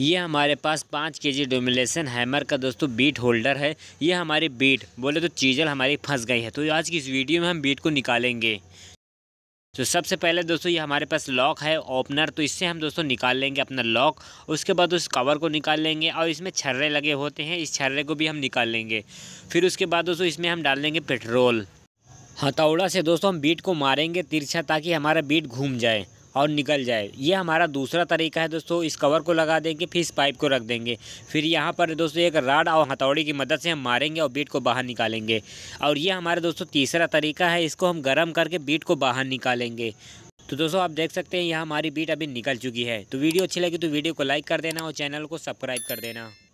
ये हमारे पास पाँच के जी डोमिलेशन हैमर का दोस्तों बीट होल्डर है ये हमारी बीट बोले तो चीजल हमारी फंस गई है तो आज की इस वीडियो में हम बीट को निकालेंगे तो सबसे पहले दोस्तों ये हमारे पास लॉक है ओपनर तो इससे हम दोस्तों निकाल लेंगे अपना लॉक उसके बाद उस कवर को निकाल लेंगे और इसमें छर्रे लगे होते हैं इस छर्रे को भी हम निकाल लेंगे फिर उसके बाद दोस्तों इसमें हम डाल देंगे पेट्रोल हथौड़ा से दोस्तों हम बीट को मारेंगे तिरछा ताकि हमारा बीट घूम जाए और निकल जाए ये हमारा दूसरा तरीका है दोस्तों इस कवर को लगा देंगे फिर इस पाइप को रख देंगे फिर यहाँ पर दोस्तों एक राड और हथौड़ी की मदद से हम मारेंगे और बीट को बाहर निकालेंगे और ये हमारा दोस्तों तीसरा तरीका है इसको हम गर्म करके बीट को बाहर निकालेंगे तो दोस्तों आप देख सकते हैं यहाँ हमारी बीट अभी निकल चुकी है तो वीडियो अच्छी लगी तो वीडियो को लाइक कर देना और चैनल को सब्सक्राइब कर देना